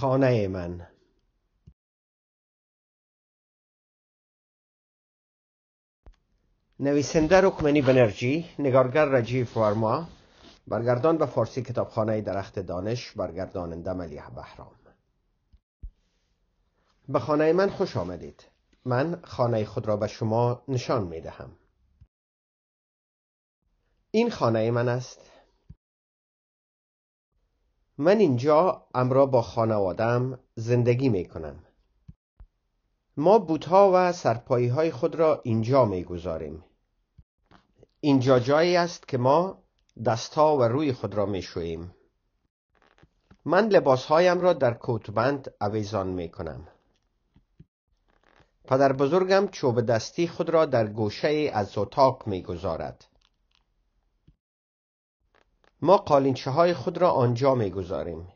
خانه من نویسنده رکمنی بنرژی نگارگر رجیف ورما برگردان به فارسی کتابخانه درخت دانش برگرداننده ملیح بهرام به خانه من خوش آمدید من خانه خود را به شما نشان می دهم این خانه من است من اینجا امرا با خانوادم زندگی می کنم. ما بوتها و سرپایی های خود را اینجا می گذاریم. اینجا جایی است که ما دستها و روی خود را می شویم. من هایم را در کوتبند اویزان می کنم. پدر بزرگم چوب دستی خود را در گوشه از اتاق می گذارد. ما های خود را آنجا میگذاریم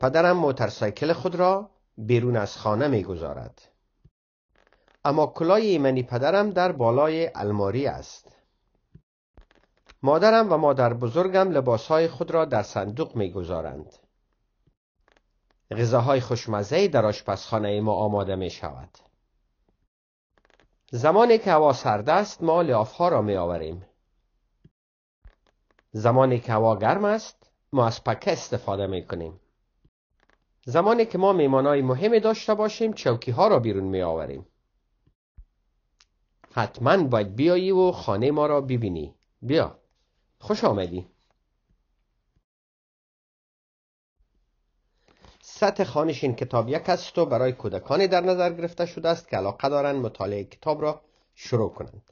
پدرم موترسایکل خود را بیرون از خانه میگذارد اما کلای ایمنی پدرم در بالای الماری است مادرم و مادر بزرگم های خود را در صندوق میگذارند غذاهای خوشمزه در آشپزخانه ما آماده می شود زمانی که هوا سرد است ما ها را می آوریم زمانی که هوا گرم است ما از پکه استفاده می کنیم زمانی که ما میمانای مهمی داشته باشیم چوکی ها را بیرون می آوریم حتما باید بیایی و خانه ما را ببینی بیا خوش آمدی سطح خانش این کتاب یک است و برای کودکانی در نظر گرفته شده است که علاقه دارند مطالعه کتاب را شروع کنند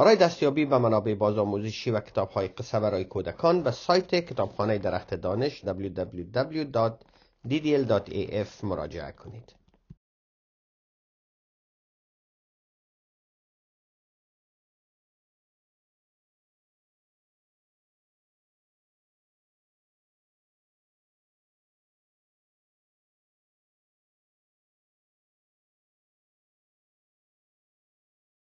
برای دستیابی به منابع بازآموزشی و کتابهای قصه برای کودکان به سایت کتابخانه درخت دانش www.ddl.af مراجعه کنید.